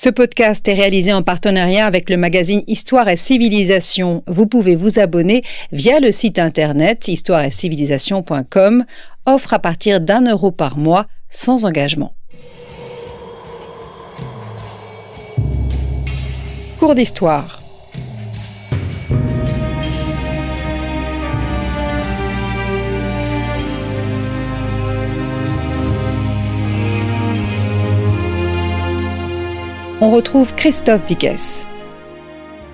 Ce podcast est réalisé en partenariat avec le magazine Histoire et Civilisation. Vous pouvez vous abonner via le site internet histoireetcivilisation.com, offre à partir d'un euro par mois sans engagement. Cours d'histoire. on retrouve Christophe Dickès.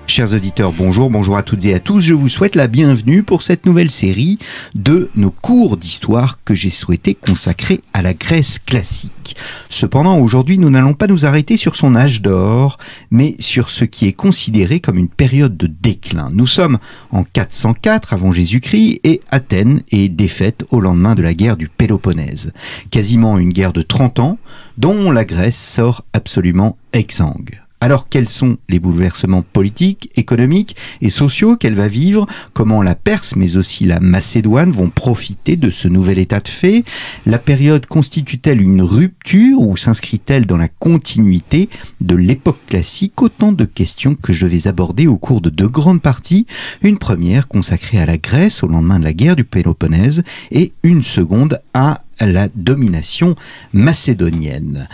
Chers auditeurs, bonjour, bonjour à toutes et à tous. Je vous souhaite la bienvenue pour cette nouvelle série de nos cours d'histoire que j'ai souhaité consacrer à la Grèce classique. Cependant, aujourd'hui, nous n'allons pas nous arrêter sur son âge d'or, mais sur ce qui est considéré comme une période de déclin. Nous sommes en 404 avant Jésus-Christ et Athènes est défaite au lendemain de la guerre du Péloponnèse. Quasiment une guerre de 30 ans dont la Grèce sort absolument exsangue. Alors quels sont les bouleversements politiques, économiques et sociaux qu'elle va vivre Comment la Perse, mais aussi la Macédoine vont profiter de ce nouvel état de fait La période constitue-t-elle une rupture ou s'inscrit-elle dans la continuité de l'époque classique Autant de questions que je vais aborder au cours de deux grandes parties. Une première consacrée à la Grèce au lendemain de la guerre du Péloponnèse et une seconde à la domination macédonienne.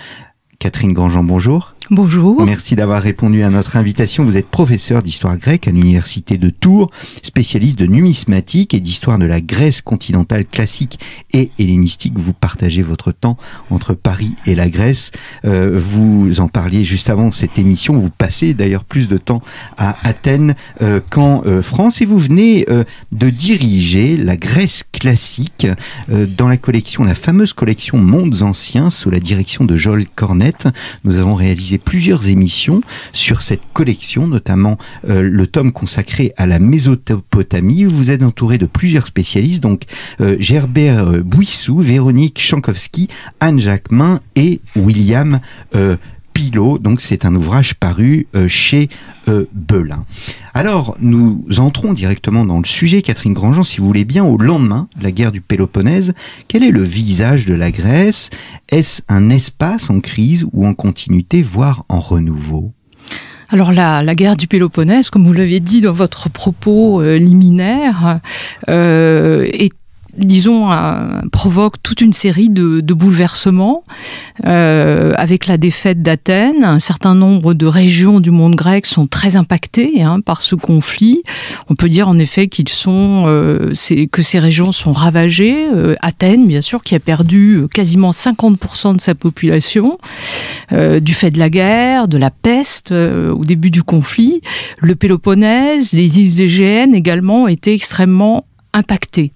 Catherine Grandjean, bonjour. Bonjour. Merci d'avoir répondu à notre invitation. Vous êtes professeur d'histoire grecque à l'université de Tours, spécialiste de numismatique et d'histoire de la Grèce continentale classique et hellénistique. Vous partagez votre temps entre Paris et la Grèce. Euh, vous en parliez juste avant cette émission. Vous passez d'ailleurs plus de temps à Athènes euh, qu'en euh, France et vous venez de diriger la Grèce classique dans la collection, la fameuse collection Mondes anciens sous la direction de Joël Cornette. Nous avons réalisé plusieurs émissions sur cette collection, notamment euh, le tome consacré à la Mésopotamie. Vous êtes entouré de plusieurs spécialistes, donc euh, Gerbert euh, Bouissou, Véronique Chankowski, Anne Jacquemin et William donc c'est un ouvrage paru euh, chez euh, Belin. Alors nous entrons directement dans le sujet, Catherine Grandjean, si vous voulez bien, au lendemain de la guerre du Péloponnèse. Quel est le visage de la Grèce Est-ce un espace en crise ou en continuité, voire en renouveau alors la, guerre du Péloponnèse, comme vous l'avez dit dans votre propos euh, liminaire, est disons, euh, provoque toute une série de, bouleversements, euh, avec la défaite d'Athènes. Un certain nombre de régions du monde grec sont très impactées hein, par ce conflit. On peut dire en effet qu'ils euh, que ces régions sont ravagées. Athènes, bien sûr, qui a perdu quasiment 50% de sa population du fait de la guerre, de la peste au début du conflit. Le Péloponnèse, les îles Égéennes également étaient extrêmement impactées.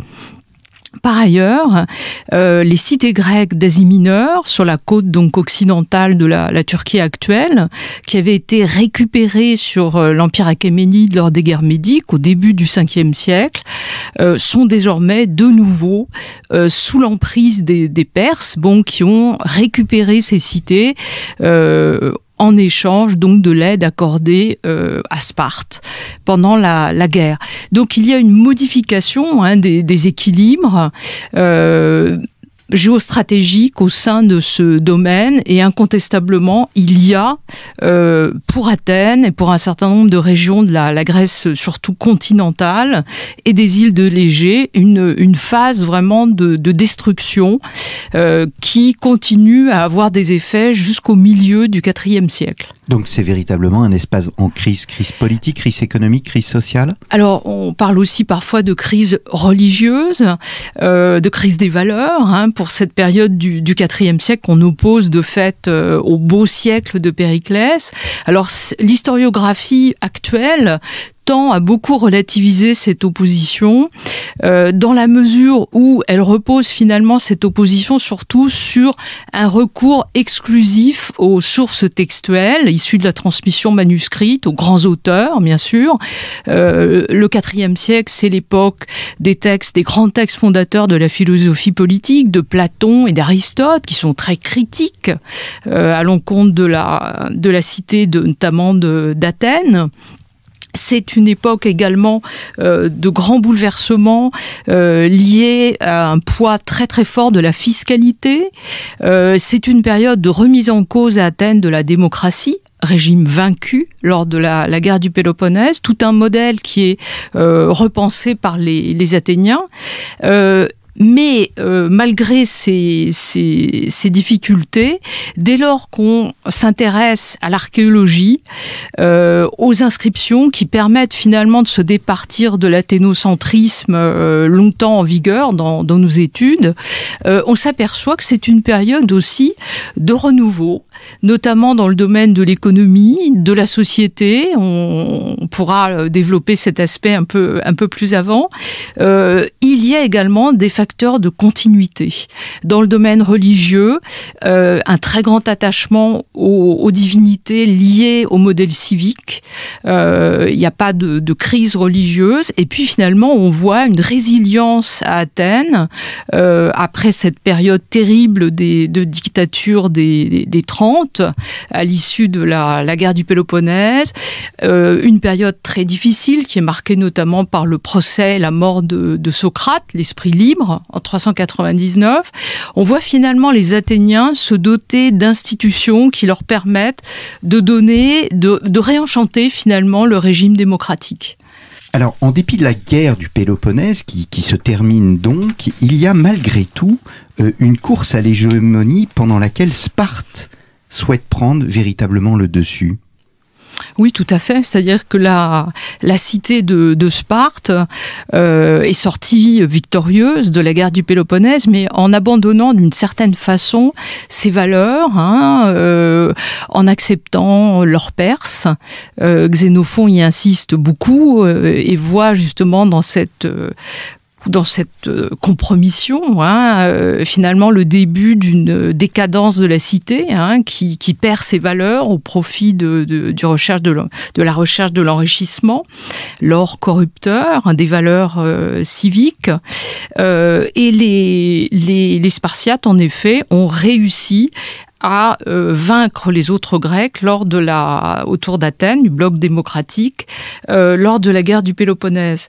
Par ailleurs, euh, les cités grecques d'Asie mineure, sur la côte donc occidentale de la, Turquie actuelle, qui avaient été récupérées sur euh, l'Empire achéménide lors des guerres médiques au début du 5 siècle, euh, sont désormais de nouveau sous l'emprise des, des, Perses, bon, qui ont récupéré ces cités en échange donc de l'aide accordée euh, à Sparte pendant la, guerre. Donc il y a une modification hein, des, des, équilibres. Euh, géostratégique au sein de ce domaine et incontestablement il y a euh, pour Athènes et pour un certain nombre de régions de la, Grèce surtout continentale et des îles de l'Égée une, phase vraiment de, destruction euh, qui continue à avoir des effets jusqu'au milieu du IVe siècle. Donc c'est véritablement un espace en crise, crise politique, crise économique, crise sociale Alors on parle aussi parfois de crise religieuse, euh, de crise des valeurs, hein, pour cette période du, quatrième IVe siècle qu'on oppose de fait euh, au beau siècle de Périclès. Alors l'historiographie actuelle a à beaucoup relativisé cette opposition, euh, dans la mesure où elle repose finalement cette opposition surtout sur un recours exclusif aux sources textuelles issues de la transmission manuscrite, aux grands auteurs, bien sûr. Euh, le IVe siècle, c'est l'époque des textes, des grands textes fondateurs de la philosophie politique, de Platon et d'Aristote, qui sont très critiques euh, à l'encontre de la, de la cité, notamment d'Athènes. C'est une époque également euh, de grands bouleversements euh, liés à un poids très très fort de la fiscalité. Euh, c'est une période de remise en cause à Athènes de la démocratie régime vaincu lors de la, guerre du Péloponnèse, tout un modèle qui est repensé par les, les Athéniens. Mais euh, malgré ces, ces, ces, difficultés, dès lors qu'on s'intéresse à l'archéologie, euh, aux inscriptions qui permettent finalement de se départir de l'athénocentrisme euh, longtemps en vigueur dans, dans nos études, on s'aperçoit que c'est une période aussi de renouveau, notamment dans le domaine de l'économie, de la société. On, pourra développer cet aspect un peu, un peu plus avant. il y a également des facteurs de continuité. Dans le domaine religieux, euh, un très grand attachement aux, divinités liées au modèle civique. Euh, il n'y a pas de, crise religieuse. Et puis finalement, on voit une résilience à Athènes euh, après cette période terrible des, de dictature des, des, 30, à l'issue de la, guerre du Péloponnèse, une période très difficile qui est marquée notamment par le procès, la mort de Socrate, l'esprit libre, en 399, on voit finalement les Athéniens se doter d'institutions qui leur permettent de donner, de, réenchanter finalement le régime démocratique. Alors, en dépit de la guerre du Péloponnèse, qui, se termine donc, il y a malgré tout euh, une course à l'hégémonie pendant laquelle Sparte souhaite prendre véritablement le dessus. Oui, tout à fait. C'est-à-dire que la, la cité de, de Sparte euh, est sortie victorieuse de la guerre du Péloponnèse, mais en abandonnant d'une certaine façon ses valeurs, hein, euh, en acceptant leur Perse. Euh, Xénophon y insiste beaucoup euh, et voit justement dans cette dans cette euh, compromission, hein, euh, finalement le début d'une décadence de la cité hein, qui, perd ses valeurs au profit de, du recherche de, la recherche de l'enrichissement, l'or corrupteur, hein, des valeurs euh, civiques. et les, les, les Spartiates, en effet, ont réussi à euh, vaincre les autres Grecs lors de la, autour d'Athènes, du bloc démocratique, euh, lors de la guerre du Péloponnèse.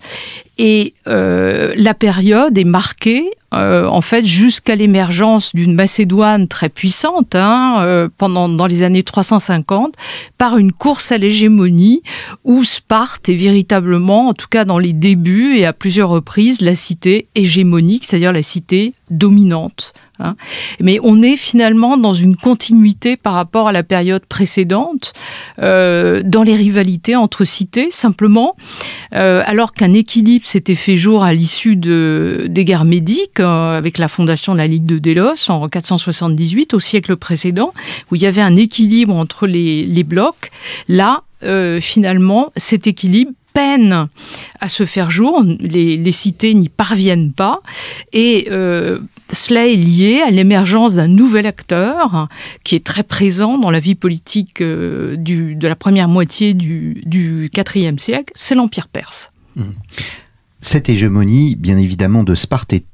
Et euh, la période est marquée, en fait, jusqu'à l'émergence d'une Macédoine très puissante, hein, pendant dans les années 350, par une course à l'hégémonie où Sparte est véritablement, en tout cas dans les débuts et à plusieurs reprises, la cité hégémonique, c'est-à-dire la cité dominante Hein. Mais on est finalement dans une continuité par rapport à la période précédente, euh, dans les rivalités entre cités, simplement, euh, alors qu'un équilibre s'était fait jour à l'issue de, des guerres médiques, euh, avec la fondation de la Ligue de Délos en 478, au siècle précédent, où il y avait un équilibre entre les, les blocs. Là, euh, finalement, cet équilibre peine à se faire jour, les, cités n'y parviennent pas, et euh, cela est lié à l'émergence d'un nouvel acteur hein, qui est très présent dans la vie politique euh, de la première moitié du, du IVe siècle, c'est l'Empire perse. Mmh. Cette hégémonie, bien évidemment, de Sparte est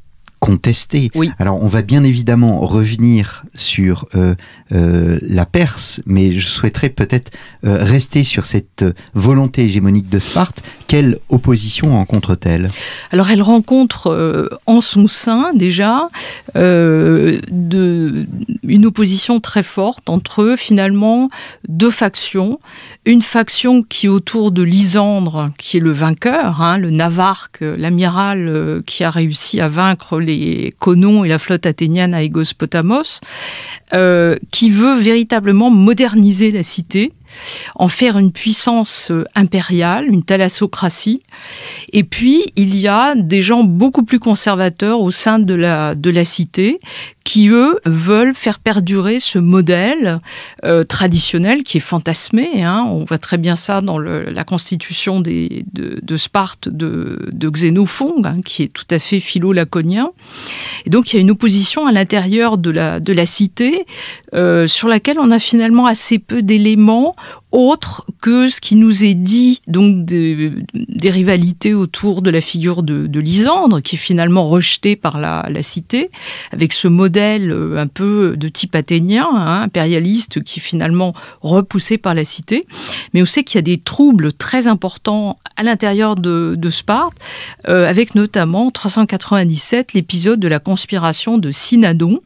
Contesté. Alors on va bien évidemment revenir sur euh, euh, la Perse, mais je souhaiterais peut-être euh, rester sur cette volonté hégémonique de Sparte. Quelle opposition rencontre-t-elle Alors elle rencontre en son sein déjà une opposition très forte entre finalement deux factions. Une faction qui autour de Lysandre, qui est le vainqueur, hein, le Navarque, l'amiral qui a réussi à vaincre les Conon et la flotte athénienne à Egospotamos, euh, qui veut véritablement moderniser la cité en faire une puissance euh, impériale, une thalassocratie. Et puis, il y a des gens beaucoup plus conservateurs au sein de la, de la cité qui, eux, veulent faire perdurer ce modèle euh, traditionnel qui est fantasmé. Hein. On voit très bien ça dans la constitution de, de, Sparte de, Xénophon, hein, qui est tout à fait philo-laconien. Et donc, il y a une opposition à l'intérieur de la, de la cité euh, sur laquelle on a finalement assez peu d'éléments autres que ce qui nous est dit donc des, rivalités autour de la figure de, de, Lysandre, qui est finalement rejetée par la, cité, avec ce modèle euh, un peu de type athénien, hein, impérialiste, qui est finalement repoussé par la cité. Mais on sait qu'il y a des troubles très importants à l'intérieur de, Sparte, euh, avec notamment 397 l'épisode de la conspiration de Cynadon,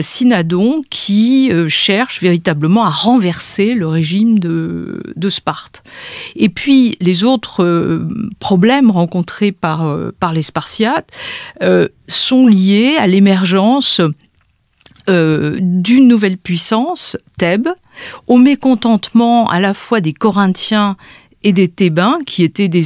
Cynadon euh, qui euh, cherche véritablement à renverser le régime de, Sparte. Et puis, les autres euh, problèmes rencontrés par, par les Spartiates sont liés à l'émergence d'une nouvelle puissance, Thèbes, au mécontentement à la fois des Corinthiens et des Thébains, qui étaient des,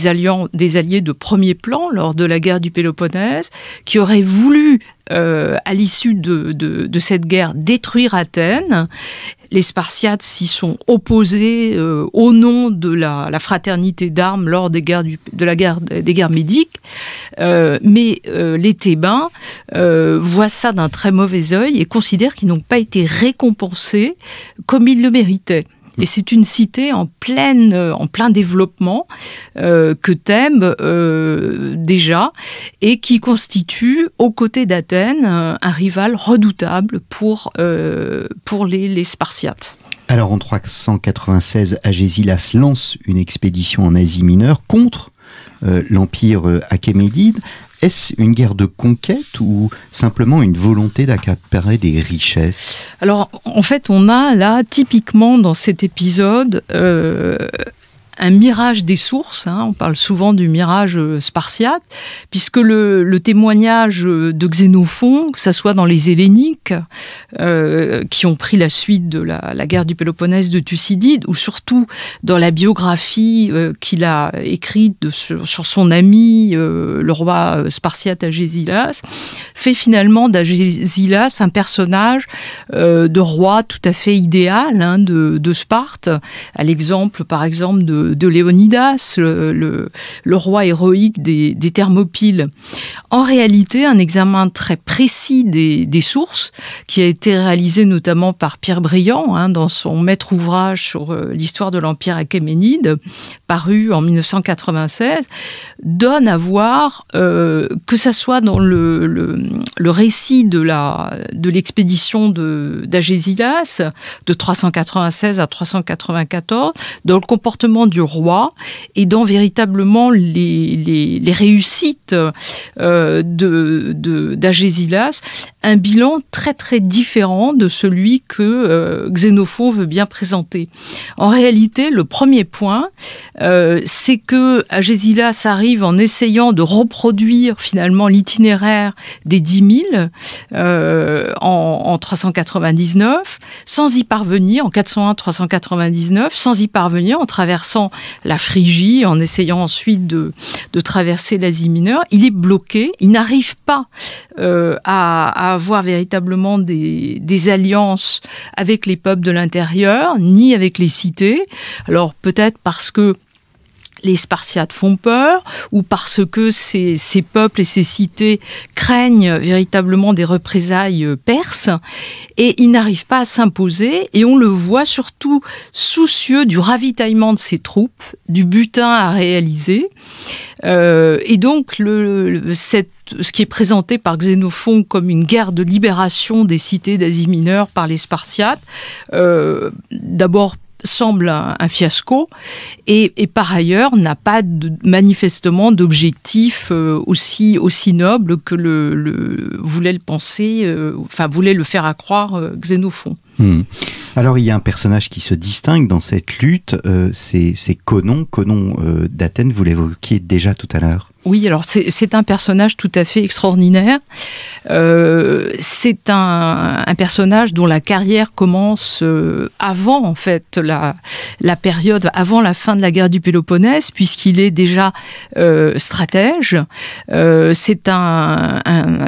des alliés de premier plan lors de la guerre du Péloponnèse, qui auraient voulu, euh, à l'issue de, cette guerre, détruire Athènes. Les Spartiates s'y sont opposés euh, au nom de la, fraternité d'armes lors des guerres de la guerre des guerres médiques, euh, mais les Thébains voient ça d'un très mauvais œil et considèrent qu'ils n'ont pas été récompensés comme ils le méritaient. Et c'est une cité en, pleine, euh, en plein développement euh, que thème euh, déjà et qui constitue, aux côtés d'Athènes, un, rival redoutable pour, pour les, Spartiates. Alors en 396, Agésilas lance une expédition en Asie mineure contre l'empire achéménide est-ce une guerre de conquête ou simplement une volonté d'accaparer des richesses Alors, en fait, on a là, typiquement dans cet épisode, euh, un mirage des sources. Hein. on parle souvent du mirage euh, spartiate, puisque le, témoignage euh, de Xénophon, que ce soit dans les Helléniques, euh, qui ont pris la suite de la, guerre du Péloponnèse de Thucydide, ou surtout dans la biographie qu'il a écrite de, sur, son ami, le roi spartiate Agésilas, fait finalement d'Agésilas un personnage de roi tout à fait idéal hein, de, de Sparte, à l'exemple par exemple de de, Léonidas, le, roi héroïque des, des, Thermopyles. En réalité, un examen très précis des, sources, qui a été réalisé notamment par Pierre Briand hein, dans son maître ouvrage sur euh, l'histoire de l'Empire achéménide, paru en 1996, donne à voir euh, que ça soit dans le, récit de la de l'expédition de d'Agésilas de 396 à 394, dans le comportement du roi et dans véritablement les, réussites euh, de d'Agésilas, un bilan très très différent de celui que euh, Xénophon veut bien présenter. En réalité, le premier point, euh, c'est que Agésilas arrive en essayant de reproduire finalement l'itinéraire des 10 000 euh, en, 399, sans y parvenir, en 401-399, sans y parvenir, en traversant la Phrygie, en essayant ensuite de, traverser l'Asie mineure. Il est bloqué, il n'arrive pas à avoir véritablement des alliances avec les peuples de l'intérieur, ni avec les cités. Alors peut-être parce que les Spartiates font peur ou parce que ces, ces peuples et ces cités craignent véritablement des représailles euh, perses et ils n'arrivent pas à s'imposer et on le voit surtout soucieux du ravitaillement de ses troupes, du butin à réaliser. Euh, et donc le, ce qui est présenté par Xénophon comme une guerre de libération des cités d'Asie mineure par les Spartiates, euh, d'abord semble un, fiasco et, par ailleurs n'a pas manifestement d'objectif euh, aussi, aussi noble que le, voulait le penser, euh, enfin voulait le faire accroire euh, Xénophon. Hmm. Alors il y a un personnage qui se distingue dans cette lutte, c'est Conon. Conon d'Athènes, vous l'évoquiez déjà tout à l'heure. Oui, alors c'est un personnage tout à fait extraordinaire. Euh, c'est un, personnage dont la carrière commence euh, avant en fait la, la période, avant la fin de la guerre du Péloponnèse, puisqu'il est déjà euh, stratège. c'est un,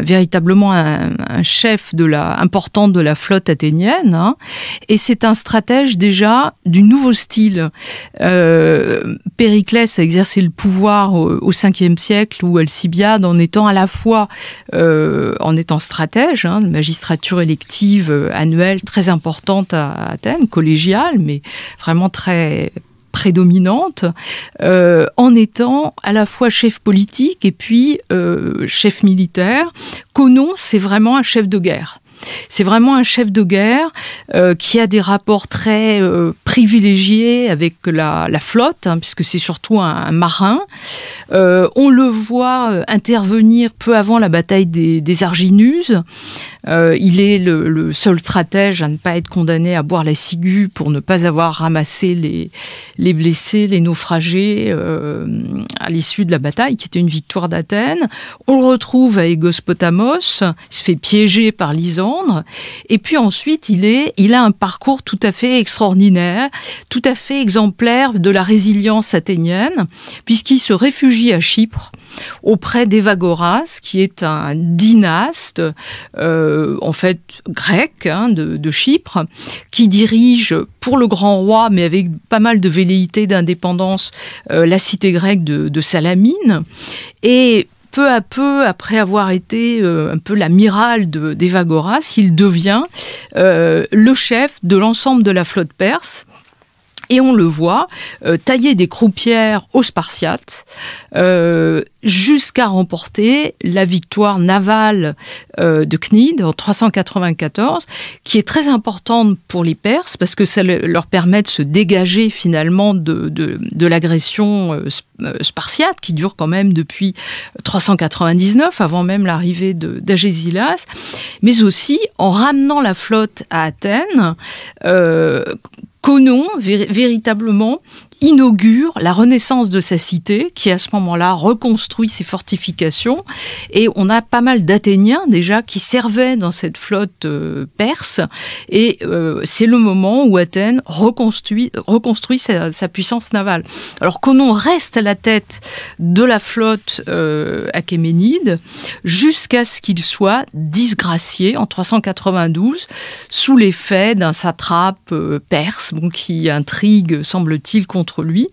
véritablement un, chef de la importante de la flotte athénienne, hein. et c'est un stratège déjà du nouveau style. Périclès a exercé le pouvoir au, au siècle siècle où Alcibiade en étant à la fois, euh, en étant stratège, hein, magistrature élective euh, annuelle très importante à Athènes, collégiale, mais vraiment très prédominante, euh, en étant à la fois chef politique et puis chef militaire. Conon, c'est vraiment un chef de guerre. C'est vraiment un chef de guerre euh, qui a des rapports très euh, privilégiés avec la, flotte, hein, puisque c'est surtout un, marin. Euh, on le voit intervenir peu avant la bataille des, Arginus. Arginuses. il est le, seul stratège à ne pas être condamné à boire la ciguë pour ne pas avoir ramassé les, blessés, les naufragés à l'issue de la bataille, qui était une victoire d'Athènes. On le retrouve à Egospotamos, Il se fait piéger par Lysan et puis ensuite, il, est, il a un parcours tout à fait extraordinaire, tout à fait exemplaire de la résilience athénienne, puisqu'il se réfugie à Chypre auprès d'Evagoras, qui est un dynaste, euh, en fait grec, hein, de, Chypre, qui dirige pour le grand roi, mais avec pas mal de velléité, d'indépendance, euh, la cité grecque de, de Salamine. Et peu à peu, après avoir été euh, un peu l'amiral d'Evagoras, il devient euh, le chef de l'ensemble de la flotte perse et on le voit euh, tailler des croupières aux Spartiates euh, jusqu'à remporter la victoire navale euh, de Cnide en 394, qui est très importante pour les Perses parce que ça leur permet de se dégager finalement de, de l'agression spartiate qui dure quand même depuis 399, avant même l'arrivée d'Agésilas, mais aussi en ramenant la flotte à Athènes connons, véritablement, inaugure la renaissance de sa cité, qui à ce moment-là reconstruit ses fortifications. Et on a pas mal d'Athéniens déjà qui servaient dans cette flotte euh, perse. Et euh, c'est le moment où Athènes reconstruit, reconstruit sa, puissance navale. Alors Conon reste à la tête de la flotte euh, achéménide jusqu'à ce qu'il soit disgracié en 392 sous l'effet d'un satrape perse bon, qui intrigue, semble-t-il, contre lui.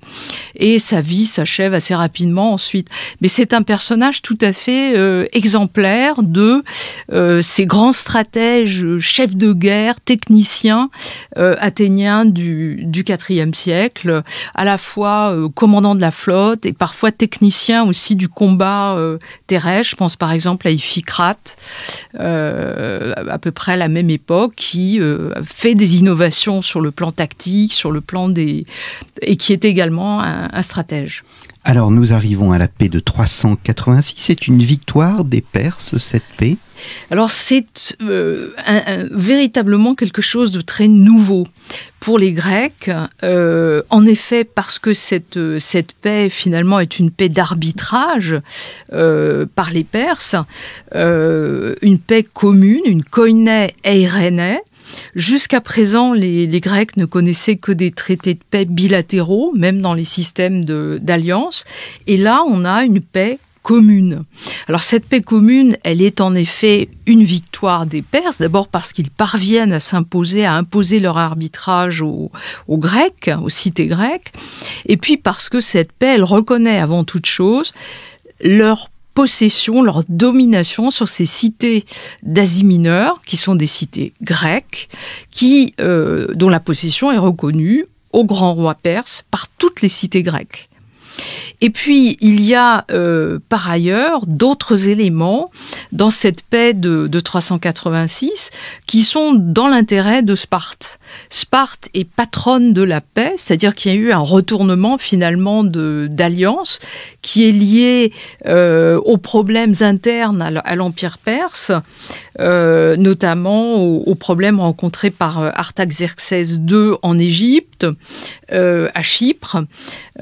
Et sa vie s'achève assez rapidement ensuite. Mais c'est un personnage tout à fait euh, exemplaire de euh, ces grands stratèges, euh, chefs de guerre, techniciens athéniens du, 4 IVe siècle, à la fois commandant de la flotte et parfois technicien aussi du combat terrestre. Je pense par exemple à Iphicrate, à peu près à la même époque, qui fait des innovations sur le plan tactique, sur le plan des qui est également un, stratège. Alors nous arrivons à la paix de 386. C'est une victoire des Perses, cette paix Alors c'est euh, véritablement quelque chose de très nouveau pour les Grecs. Euh, en effet, parce que cette, cette paix finalement est une paix d'arbitrage euh, par les Perses, une paix commune, une koiné eirénée Jusqu'à présent, les, Grecs ne connaissaient que des traités de paix bilatéraux, même dans les systèmes d'alliance. Et là, on a une paix commune. Alors cette paix commune, elle est en effet une victoire des Perses, d'abord parce qu'ils parviennent à s'imposer, à imposer leur arbitrage aux, Grecs, aux cités grecques, et puis parce que cette paix, elle reconnaît avant toute chose leur possession, leur domination sur ces cités d'Asie mineure, qui sont des cités grecques, qui, euh, dont la possession est reconnue au grand roi perse par toutes les cités grecques. Et puis, il y a euh, par ailleurs d'autres éléments dans cette paix de, 386 qui sont dans l'intérêt de Sparte. Sparte est patronne de la paix, c'est-à-dire qu'il y a eu un retournement finalement d'alliance qui est lié euh, aux problèmes internes à l'Empire perse, euh, notamment aux, problèmes rencontrés par Artaxerxès II en Égypte, à Chypre, où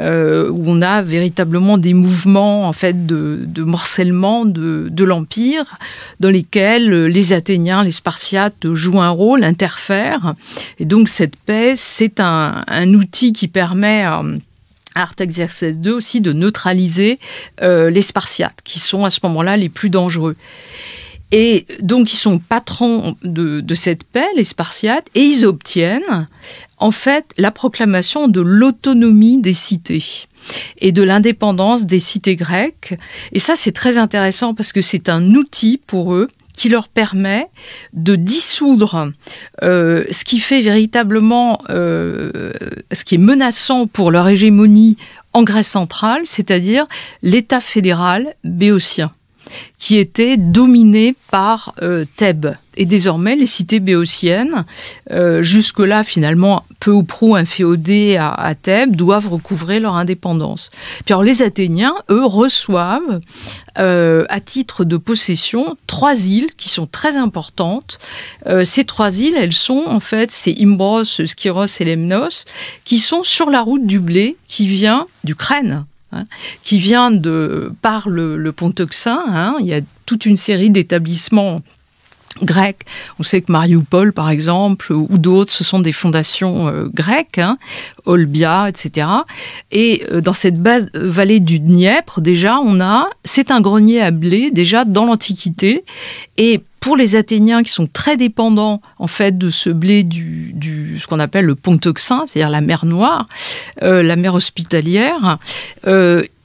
on on a véritablement des mouvements en fait de, morcellement de, l'empire dans lesquels euh, les Athéniens, les Spartiates jouent un rôle, interfèrent. Et donc cette paix, c'est un, outil qui permet à, Artaxerxès II aussi de neutraliser euh, les Spartiates, qui sont à ce moment-là les plus dangereux. Et donc, ils sont patrons de, cette paix, les Spartiates, et ils obtiennent, en fait, la proclamation de l'autonomie des cités et de l'indépendance des cités grecques. Et ça, c'est très intéressant parce que c'est un outil pour eux qui leur permet de dissoudre euh, ce qui fait véritablement euh, ce qui est menaçant pour leur hégémonie en Grèce centrale, c'est-à-dire l'État fédéral béotien qui était dominées par euh, Thèbes. Et désormais, les cités béotiennes, euh, jusque-là finalement peu ou prou inféodées à, Thèbes, doivent recouvrer leur indépendance. Puis alors les Athéniens, eux, reçoivent euh, à titre de possession trois îles qui sont très importantes. ces trois îles, elles sont en fait, c'est Imbros, Skyros et Lemnos, qui sont sur la route du blé qui vient d'Ukraine. Hein, qui vient de par le, Pont-Euxin. Hein, il y a toute une série d'établissements on sait que Mariupol, par exemple, ou d'autres, ce sont des fondations euh, grecques, hein, Olbia, etc. Et euh, dans cette base, euh, vallée du Dniepr, déjà, on a, c'est un grenier à blé, déjà dans l'Antiquité. Et pour les Athéniens qui sont très dépendants en fait de ce blé du, ce qu'on appelle le Pontoxin, c'est-à-dire la mer Noire, la mer hospitalière,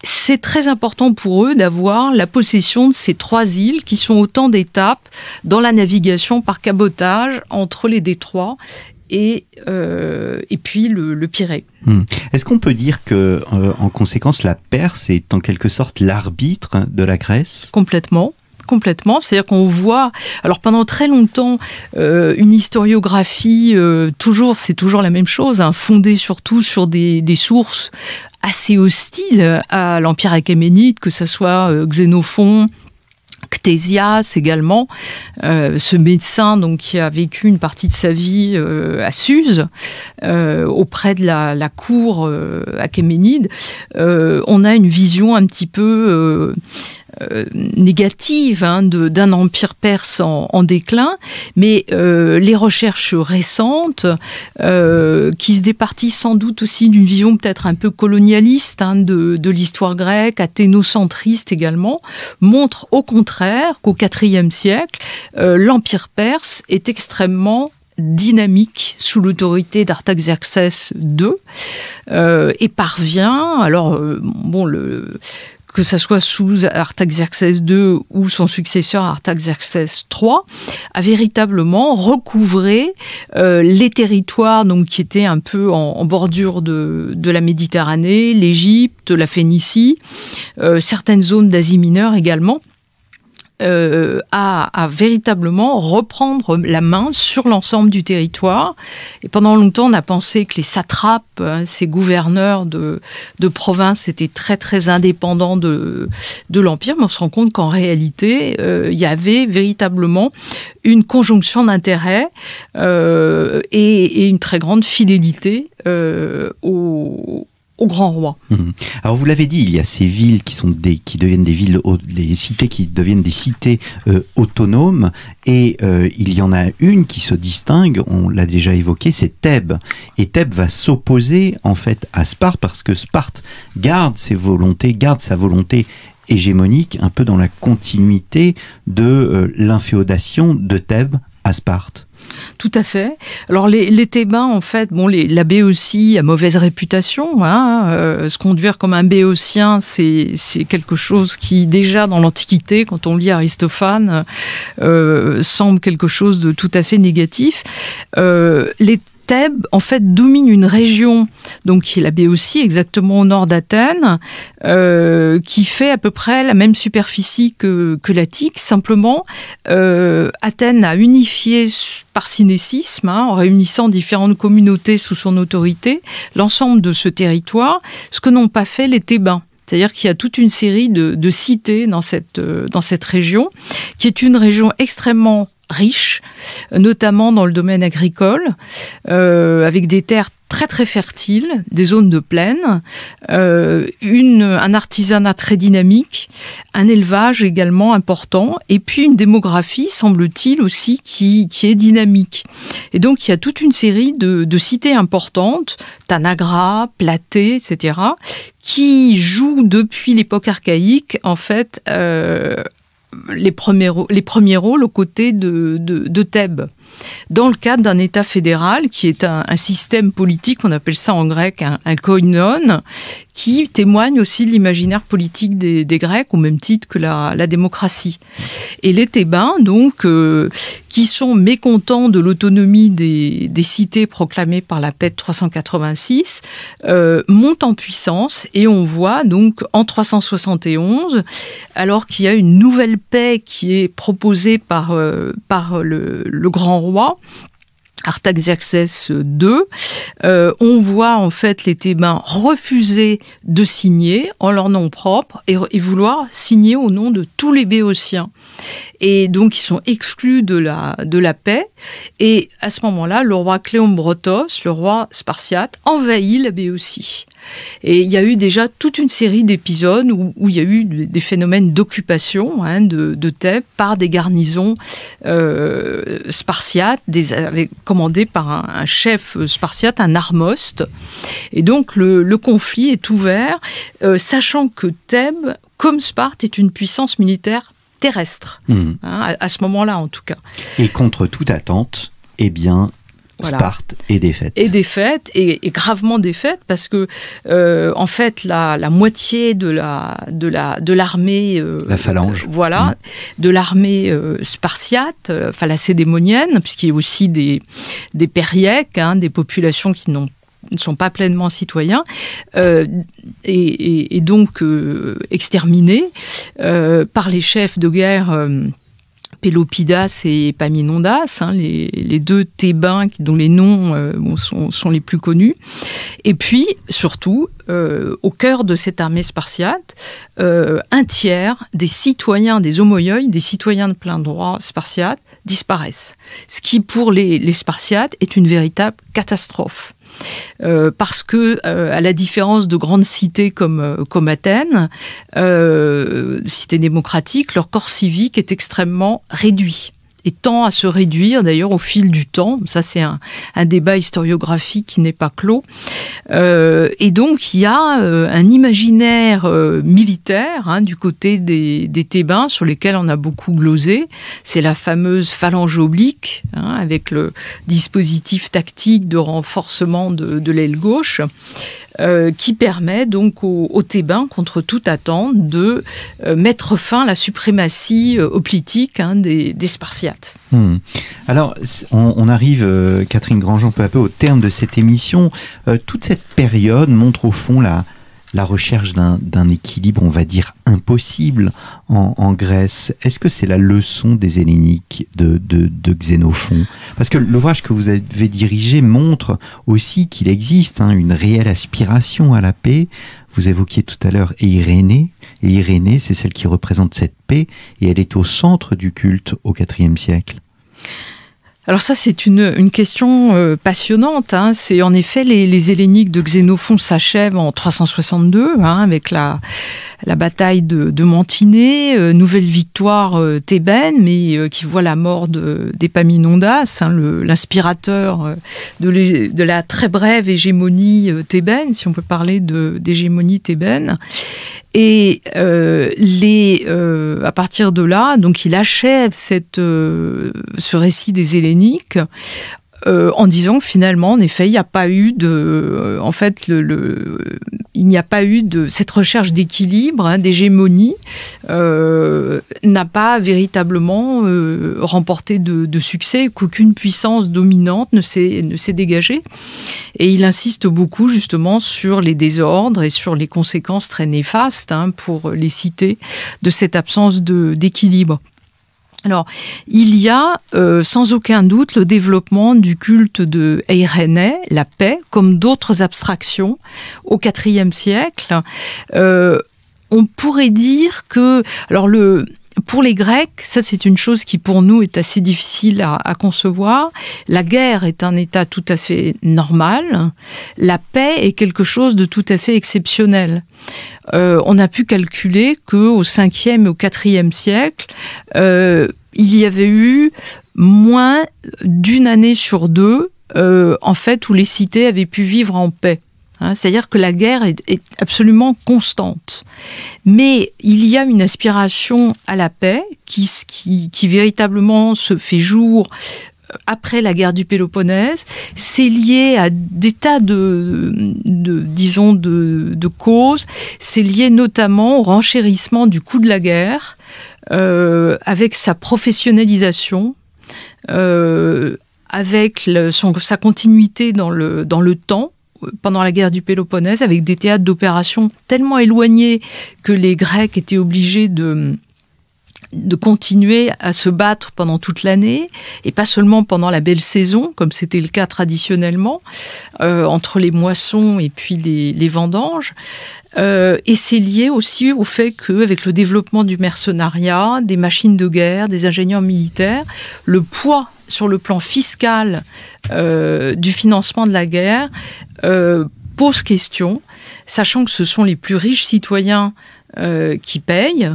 c'est très important pour eux d'avoir la possession de ces trois îles qui sont autant d'étapes dans la navigation par cabotage entre les détroits et, euh, puis le, le hmm. Est-ce qu'on peut dire que, euh, en conséquence, la Perse est en quelque sorte l'arbitre de la Grèce Complètement complètement. C'est-à-dire qu'on voit, alors pendant très longtemps, euh, une historiographie, euh, toujours, c'est toujours la même chose, hein, fondée surtout sur des, sources assez hostiles à l'Empire achéménide, que ce soit euh, Xénophon, Ctésias également, ce médecin donc qui a vécu une partie de sa vie à Suse, auprès de la, la cour achéménide, on a une vision un petit peu euh, négative hein, d'un empire perse en, déclin, mais euh, les recherches récentes, euh, qui se départissent sans doute aussi d'une vision peut-être un peu colonialiste hein, de, l'histoire grecque, athénocentriste également, montrent au contraire qu'au IVe siècle, l'empire perse est extrêmement dynamique sous l'autorité d'Artaxerxès II et parvient, alors bon, le, que ce soit sous Artaxerxès II ou son successeur Artaxerxès III, a véritablement recouvré euh, les territoires donc, qui étaient un peu en, bordure de, la Méditerranée, l'Égypte, la Phénicie, euh, certaines zones d'Asie mineure également à, euh, véritablement reprendre la main sur l'ensemble du territoire. Et pendant longtemps, on a pensé que les satrapes, hein, ces gouverneurs de, de province, étaient très très indépendants de, de l'Empire, mais on se rend compte qu'en réalité, euh, il y avait véritablement une conjonction d'intérêts euh, et, et, une très grande fidélité euh, au, au grand roi. Mhm. Alors vous l'avez dit, il y a ces villes qui sont qui deviennent des villes, des cités qui deviennent des cités euh, autonomes, et euh, il y en a une qui se distingue. On l'a déjà évoqué, c'est Thèbes. Et Thèbes va s'opposer en fait à Sparte parce que Sparte garde ses volontés, garde sa volonté hégémonique, un peu dans la continuité de euh, l'inféodation de Thèbes à Sparte. Tout à fait. Alors les, Thébains, en fait, bon, l'abbé aussi a mauvaise réputation. Hein. Euh, se conduire comme un béotien, c'est quelque chose qui déjà dans l'Antiquité, quand on lit Aristophane, euh, semble quelque chose de tout à fait négatif. Euh, Thèbes, en fait, domine une région, donc qui est la Béotie, exactement au nord d'Athènes, euh, qui fait à peu près la même superficie que, que l'Attique. Simplement, euh, Athènes a unifié par cynécisme, hein, en réunissant différentes communautés sous son autorité, l'ensemble de ce territoire, ce que n'ont pas fait les Thébains. C'est-à-dire qu'il y a toute une série de, de cités dans cette, euh, dans cette région, qui est une région extrêmement riche, notamment dans le domaine agricole, euh, avec des terres très très fertiles, des zones de plaine, euh, une, un artisanat très dynamique, un élevage également important, et puis une démographie, semble-t-il aussi, qui, qui est dynamique. Et donc il y a toute une série de, cités importantes, Tanagra, Platé, etc., qui jouent depuis l'époque archaïque, en fait, euh, les premiers, les premiers rôles aux côtés de, de, de Thèbes dans le cadre d'un État fédéral qui est un, système politique, on appelle ça en grec un, koinon, qui témoigne aussi de l'imaginaire politique des, Grecs, au même titre que la, démocratie. Et les Thébains, donc, euh, qui sont mécontents de l'autonomie des, cités proclamées par la paix de 386, montent en puissance et on voit donc en 371, alors qu'il y a une nouvelle paix qui est proposée par, euh, par le grand roi. Artaxerxès II, euh, euh, on voit en fait les Thébains refuser de signer en leur nom propre et, vouloir signer au nom de tous les Béotiens. Et donc ils sont exclus de la, de la paix. Et à ce moment-là, le roi Cléombrotos, le roi spartiate, envahit la Béotie. Et il y a eu déjà toute une série d'épisodes où, il y a eu des phénomènes d'occupation hein, de, Thèbes par des garnisons euh, spartiates, des, avec, commandé par un, chef spartiate, un armoste. Et donc le, conflit est ouvert, euh, sachant que Thèbes, comme Sparte, est une puissance militaire terrestre, hmm. hein, à, ce moment-là en tout cas. Et contre toute attente, eh bien, Sparte est défaite. Et défaite, et, gravement défaite, parce que, euh, en fait, la, moitié de la de de l'armée, euh, la phalange, voilà, mm. de l'armée euh, spartiate, enfin la puisqu'il y a aussi des des périèques, hein, des populations qui n'ont ne sont pas pleinement citoyens euh, et, donc exterminée par les chefs de guerre. Pélopidas et Paminondas, hein, les, deux Thébains dont les noms euh, sont, les plus connus. Et puis, surtout, euh, au cœur de cette armée spartiate, euh, un tiers des citoyens, des homoïoïs, des citoyens de plein droit spartiates disparaissent. Ce qui, pour les spartiates, est une véritable catastrophe. Euh, parce que, euh, à la différence de grandes cités comme, euh, comme Athènes, cité démocratique, leur corps civique est extrêmement réduit et tend à se réduire d'ailleurs au fil du temps. Ça, c'est un, débat historiographique qui n'est pas clos. Euh, et donc, il y a euh, un imaginaire euh, militaire hein, du côté des, des, Thébains sur lesquels on a beaucoup glosé. C'est la fameuse phalange oblique hein, avec le dispositif tactique de renforcement de, de l'aile gauche. Euh, qui permet donc aux, aux, Thébains, contre toute attente, de euh, mettre fin à la suprématie euh, hoplitique hein, des, Spartiates. Hmm. Alors, on, arrive, Catherine Grandjean, peu à peu au terme de cette émission. toute cette période montre au fond la, la recherche d'un équilibre, on va dire, impossible en, Grèce. Est-ce que c'est la leçon des helléniques de, Xénophon Parce que l'ouvrage que vous avez dirigé montre aussi qu'il existe hein, une réelle aspiration à la paix. Vous évoquiez tout à l'heure Irénée, et Irénée, c'est celle qui représente cette paix, et elle est au centre du culte au IVe siècle. Alors ça, c'est une, question euh, passionnante. Hein. C'est en effet les, les, Helléniques de Xénophon s'achèvent en 362 hein, avec la, la bataille de, de Mantinée, euh, nouvelle victoire euh, thébaine, mais qui voit la mort d'Épaminondas, hein, l'inspirateur de, de, la très brève hégémonie thébaine, si on peut parler d'hégémonie thébaine. Et les, à partir de là, donc il achève cette, ce récit des Helléniques euh, en disant finalement, en effet, il n'y a pas eu de, euh, en fait, il n'y a pas eu de cette recherche d'équilibre, hein, d'hégémonie, euh, n'a pas véritablement remporté de, succès, qu'aucune puissance dominante ne s'est dégagée. Et il insiste beaucoup justement sur les désordres et sur les conséquences très néfastes hein, pour les cités de cette absence d'équilibre. Alors, il y a euh, sans aucun doute le développement du culte de Eirene, la paix, comme d'autres abstractions au IVe siècle. Euh, on pourrait dire que, alors le, pour les Grecs, ça c'est une chose qui pour nous est assez difficile à, concevoir. La guerre est un état tout à fait normal. La paix est quelque chose de tout à fait exceptionnel. Euh, on a pu calculer qu'au au 5e et au 4e siècle, euh, il y avait eu moins d'une année sur deux, euh, en fait, où les cités avaient pu vivre en paix. Hein, c'est-à-dire que la guerre est, absolument constante. Mais il y a une aspiration à la paix qui, véritablement se fait jour euh, après la guerre du Péloponnèse, c'est lié à des tas de, disons, de, causes. C'est lié notamment au renchérissement du coût de la guerre, euh, avec sa professionnalisation, euh, avec sa continuité dans le temps pendant la guerre du Péloponnèse avec des théâtres d'opération tellement éloignés que les Grecs étaient obligés de de continuer à se battre pendant toute l'année et pas seulement pendant la belle saison, comme c'était le cas traditionnellement, euh, entre les moissons et puis les, vendanges. Euh, et c'est lié aussi au fait qu'avec le développement du mercenariat, des machines de guerre, des ingénieurs militaires, le poids sur le plan fiscal euh, du financement de la guerre euh, pose question, sachant que ce sont les plus riches citoyens euh, qui payent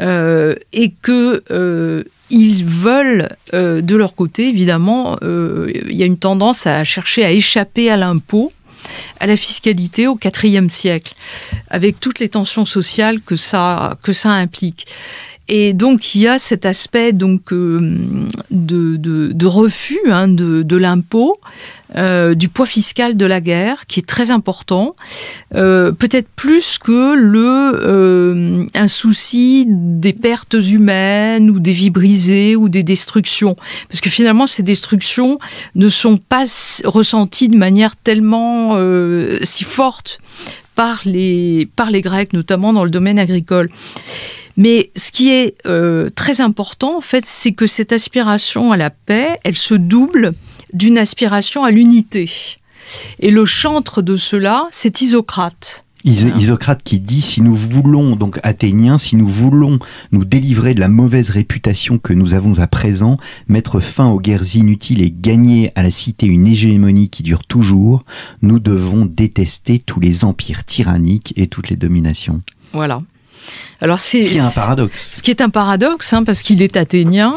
et que ils veulent, de leur côté, évidemment, il y a une tendance à chercher à échapper à l'impôt à la fiscalité au IVe siècle, avec toutes les tensions sociales que ça, que ça implique. Et donc il y a cet aspect donc euh, de, refus hein, de, l'impôt, euh, du poids fiscal de la guerre qui est très important, euh, peut-être plus que le un souci des pertes humaines ou des vies brisées ou des destructions, parce que finalement ces destructions ne sont pas ressenties de manière tellement si forte par les, par les Grecs, notamment dans le domaine agricole. Mais ce qui est euh, très important, en fait, c'est que cette aspiration à la paix, elle se double d'une aspiration à l'unité. Et le chantre de cela, c'est Isocrate. Isocrate qui dit si nous voulons, donc Athéniens, si nous voulons nous délivrer de la mauvaise réputation que nous avons à présent, mettre fin aux guerres inutiles et gagner à la cité une hégémonie qui dure toujours, nous devons détester tous les empires tyranniques et toutes les dominations. Voilà. Alors c'est ce qui est un paradoxe. Ce qui est un paradoxe, hein, parce qu'il est athénien,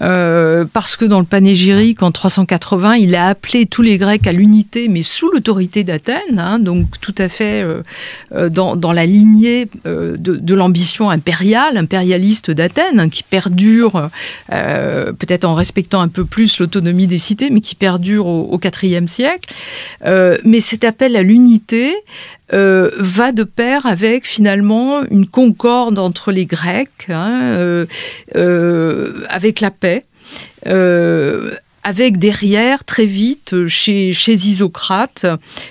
euh, parce que dans le panégyrique en 380, il a appelé tous les Grecs à l'unité, mais sous l'autorité d'Athènes, hein, donc tout à fait euh, euh, dans, la lignée de, l'ambition impériale, impérialiste d'Athènes, hein, qui perdure, peut-être en respectant un peu plus l'autonomie des cités, mais qui perdure au IVe siècle. mais cet appel à l'unité va de pair avec finalement une corde entre les Grecs hein, euh, euh, avec la paix. Euh, avec derrière très vite chez, chez Isocrate,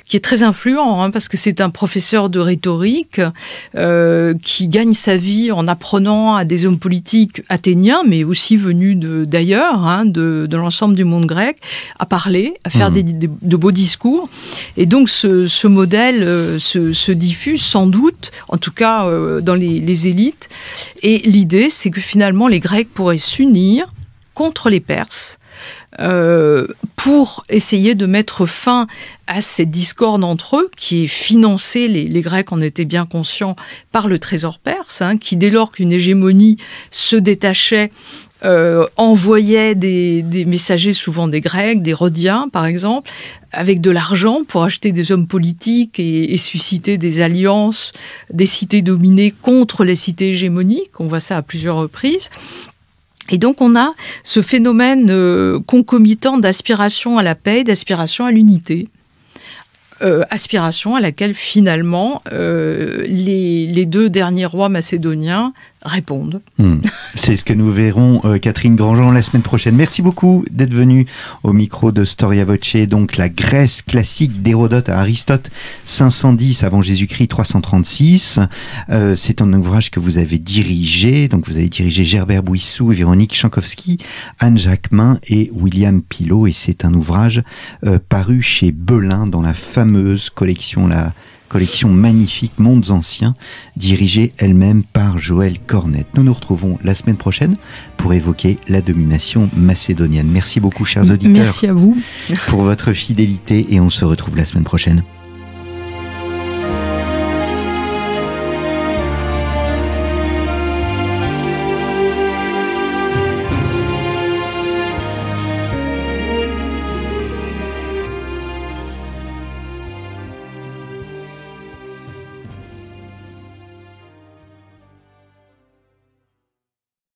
qui est très influent, hein, parce que c'est un professeur de rhétorique euh, qui gagne sa vie en apprenant à des hommes politiques athéniens, mais aussi venus d'ailleurs, hein, de, de l'ensemble du monde grec, à parler, à faire mmh. des, de beaux discours. Et donc ce, ce modèle euh, se, diffuse sans doute, en tout cas euh, dans les élites. Et l'idée, c'est que finalement les Grecs pourraient s'unir contre les Perses euh, pour essayer de mettre fin à cette discorde entre eux qui est financée, les, Grecs en étaient bien conscients, par le trésor perse, hein, qui dès lors qu'une hégémonie se détachait euh, envoyait des, messagers, souvent des Grecs, des Rhodiens par exemple, avec de l'argent pour acheter des hommes politiques et, susciter des alliances des cités dominées contre les cités hégémoniques. On voit ça à plusieurs reprises. Et donc on a ce phénomène euh, concomitant d'aspiration à la paix, d'aspiration à l'unité. Euh, aspiration à laquelle finalement euh, les, deux derniers rois macédoniens Hmm. C'est ce que nous verrons, euh, Catherine Grandjean, la semaine prochaine. Merci beaucoup d'être venue au micro de Storia Voce, donc la Grèce classique d'Hérodote à Aristote, 510 avant Jésus-Christ, 336. Euh, c'est un ouvrage que vous avez dirigé, donc vous avez dirigé Gerbert Bouissou, Véronique Chankowski, Anne Jacquemin et William Pilot, et c'est un ouvrage euh, paru chez Belin dans la fameuse collection La collection magnifique Mondes Anciens, dirigée elle-même par Joël Cornette. Nous nous retrouvons la semaine prochaine pour évoquer la domination macédonienne. Merci beaucoup, chers auditeurs. Merci à vous. Pour votre fidélité et on se retrouve la semaine prochaine.